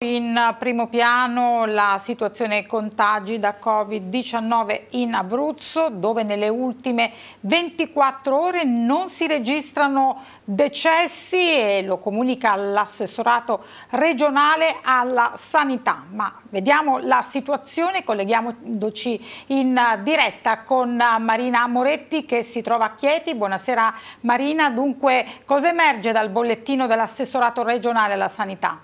In primo piano la situazione contagi da Covid-19 in Abruzzo dove nelle ultime 24 ore non si registrano decessi e lo comunica l'assessorato regionale alla sanità. Ma vediamo la situazione, colleghiamoci in diretta con Marina Moretti che si trova a Chieti. Buonasera Marina, dunque cosa emerge dal bollettino dell'assessorato regionale alla sanità?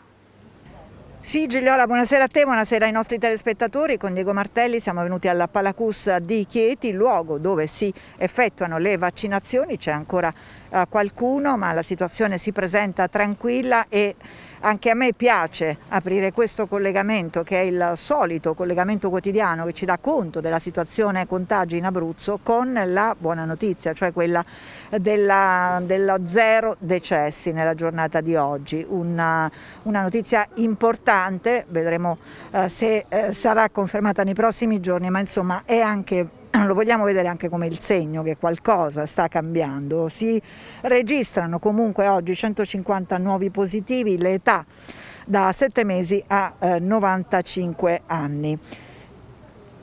Sì, Gigliola, buonasera a te, buonasera ai nostri telespettatori. Con Diego Martelli siamo venuti alla Palacus di Chieti, luogo dove si effettuano le vaccinazioni. C'è ancora eh, qualcuno, ma la situazione si presenta tranquilla e anche a me piace aprire questo collegamento che è il solito collegamento quotidiano che ci dà conto della situazione contagi in Abruzzo con la buona notizia, cioè quella della, dello zero decessi nella giornata di oggi. Una, una notizia importante importante, vedremo eh, se eh, sarà confermata nei prossimi giorni, ma insomma è anche lo vogliamo vedere anche come il segno che qualcosa sta cambiando. Si registrano comunque oggi 150 nuovi positivi, l'età da 7 mesi a 95 eh, anni.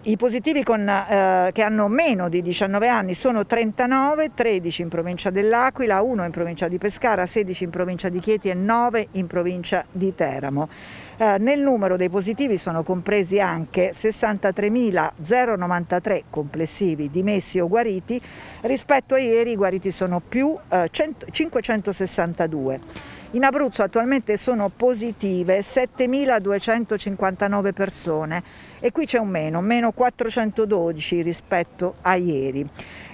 I positivi con, eh, che hanno meno di 19 anni sono 39, 13 in provincia dell'Aquila, 1 in provincia di Pescara, 16 in provincia di Chieti e 9 in provincia di Teramo. Eh, nel numero dei positivi sono compresi anche 63.093 complessivi dimessi o guariti, rispetto a ieri i guariti sono più 100, eh, 562. In Abruzzo attualmente sono positive 7.259 persone e qui c'è un meno, meno 412 rispetto a ieri.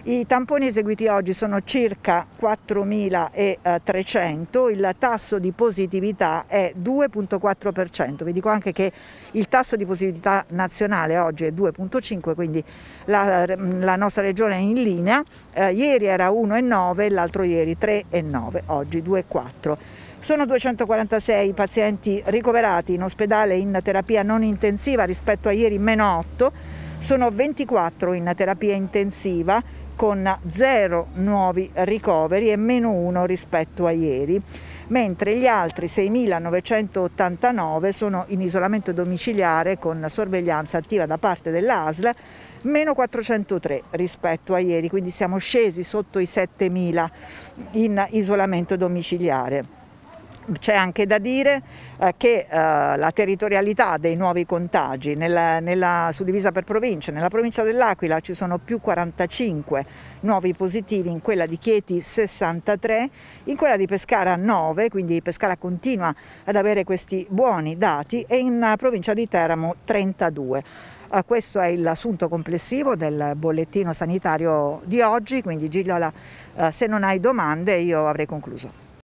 I tamponi eseguiti oggi sono circa 4.300, il tasso di positività è 2.4%, vi dico anche che il tasso di positività nazionale oggi è 2.5, quindi la, la, nostra regione è in linea, eh, ieri era 1,9, l'altro ieri 3,9, oggi 2,4. Sono 246 i pazienti ricoverati in ospedale in terapia non intensiva rispetto a ieri meno 8, sono 24 in terapia intensiva con 0 nuovi ricoveri e meno 1 rispetto a ieri mentre gli altri 6.989 sono in isolamento domiciliare con sorveglianza attiva da parte dell'ASL, meno 403 rispetto a ieri, quindi siamo scesi sotto i 7.000 in isolamento domiciliare. C'è anche da dire eh, che eh, la territorialità dei nuovi contagi nella, nella, suddivisa per province, nella provincia dell'Aquila ci sono più 45 nuovi positivi, in quella di Chieti 63, in quella di Pescara 9, quindi Pescara continua ad avere questi buoni dati e in provincia di Teramo 32. Eh, questo è l'assunto complessivo del bollettino sanitario di oggi, quindi Gillola eh, se non hai domande io avrei concluso.